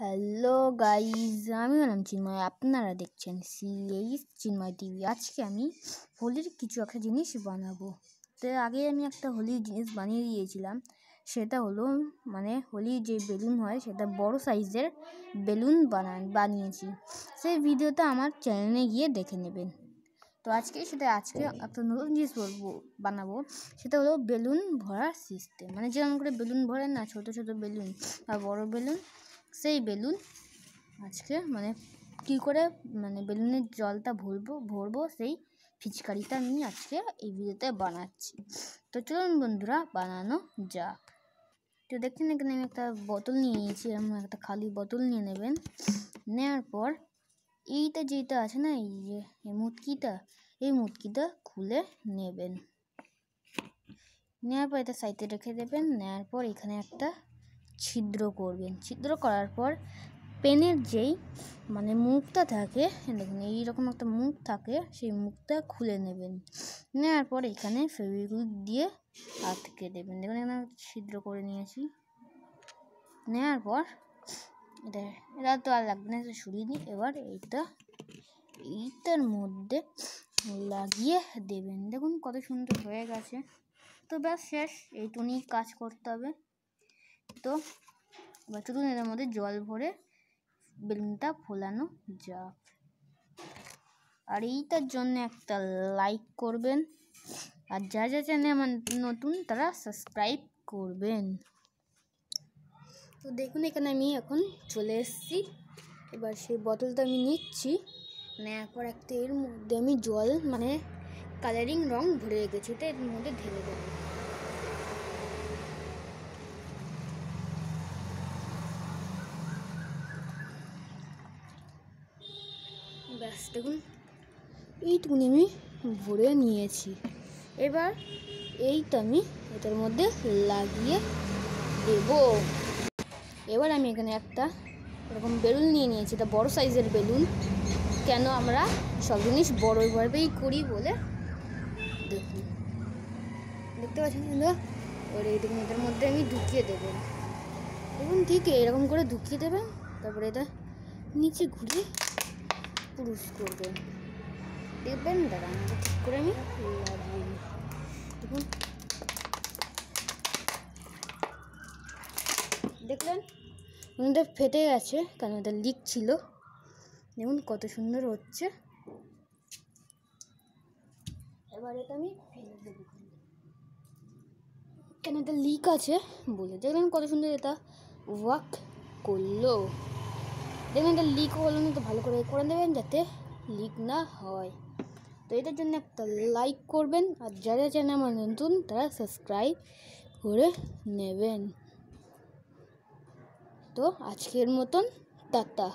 hello guys আমি নাম চিন্ময় আপনারা দেখছেন সিএইচ চিন্ময় টিভি আজকে আমি হোলির কিছু একটা জিনিস বানাবো তো আগে আমি একটা হোলির জিনিস বানিয়ে দিয়েছিলাম সেটা হলো মানে হোলির যে বেলুন হয় সেটা বড় সাইজের বেলুন বানান বানিয়েছি সেই ভিডিওটা আমার চ্যানেলে গিয়ে দেখে নেবেন তো আজকে সেটা আজকে একটা নতুন জিনিস বলবো বানাবো সেটা হলো বেলুন ভরার সিস্টেম মানে যেমন করে বেলুন ভরে না ছোট ছোট বেলুন বা বড় বেলুন সেই বেলুন আজকে মানে কী করে মানে বেলুনের জলটা ভরবো ভরবো সেই ফিচকারিটা আমি আজকে এই ভিডিওতে বানাচ্ছি তো চলুন বন্ধুরা বানানো যাক তো দেখছেন এখানে আমি একটা বোতল নিয়ে নিয়েছি এরকম একটা খালি বোতল নিয়ে নেবেন নেওয়ার পর এইটা যেটা আছে না এই যে এই মুটকিটা এই মুটকিটা খুলে নেবেন নেওয়ার পর এটা সাইতে রেখে দেবেন নেওয়ার পর এখানে একটা ছিদ্র করবেন ছিদ্র করার পর পেনের যেই মানে মুখটা থাকে দেখুন এইরকম একটা মুখ থাকে সেই মুখটা খুলে নেবেন নেওয়ার পর এখানে ফেভিকুইক দিয়ে আটকে দেবেন দেখুন এখানে ছিদ্র করে নিয়েছি নেওয়ার পর এটা এটা তো আর লাগবে না সরিয়ে দিই এবার এইটা এইটার মধ্যে লাগিয়ে দেবেন দেখুন কত সুন্দর হয়ে গেছে তো ব্যাস শেষ এইটুনি কাজ করতে হবে তো এবার চলুন এর মধ্যে জল ভরে বেলুনটা ফোলানো যাক আর এইটার জন্য একটা লাইক করবেন আর যা যা চ্যানেল আমার নতুন তারা সাবস্ক্রাইব করবেন তো দেখুন এখানে আমি এখন চলে এসেছি এবার সেই বোতলটা আমি নিচ্ছি নেওয়ার মানে পর একটা এর মধ্যে আমি জল মানে কালারিং রং ভরে রেখেছি ওটা এর মধ্যে ঢেলে দেবো ব্যাস দেখুন এইটুকুনি আমি ভরে নিয়েছি এবার এইটা আমি এটার মধ্যে লাগিয়ে দেব এবার আমি এখানে একটা এরকম বেলুন নিয়ে নিয়েছি এটা বড় সাইজের বেলুন কেন আমরা সব জিনিস বড়োভাবেই করি বলে দেখুন দেখতে পাচ্ছেন কিন্তু ওর এই দেখুন এটার মধ্যে আমি ঢুকিয়ে দেবো দেখুন ঠিক এরকম করে ঢুকিয়ে দেবেন তারপরে এটা নিচে ঘুরিয়ে পুরুষ করবে দেখবেন দাদা আমরা ঠিক করে নিই দেখুন দেখলেন ওদের ফেটে গেছে কারণ ওদের লিক ছিল দেখুন কত সুন্দর হচ্ছে এবার এটা আমি ফেলে দেবো কেন এটা লিক আছে বলে দেখলেন কত সুন্দর এটা ওয়াক করলো দেখবেন এটা লিক হলো না তো ভালো করে করে দেবেন যাতে লিক না হয় তো এটার জন্য একটা লাইক করবেন আর যারা চ্যানেল আমার নতুন তারা সাবস্ক্রাইব করে নেবেন তো আজকের মতন টাটা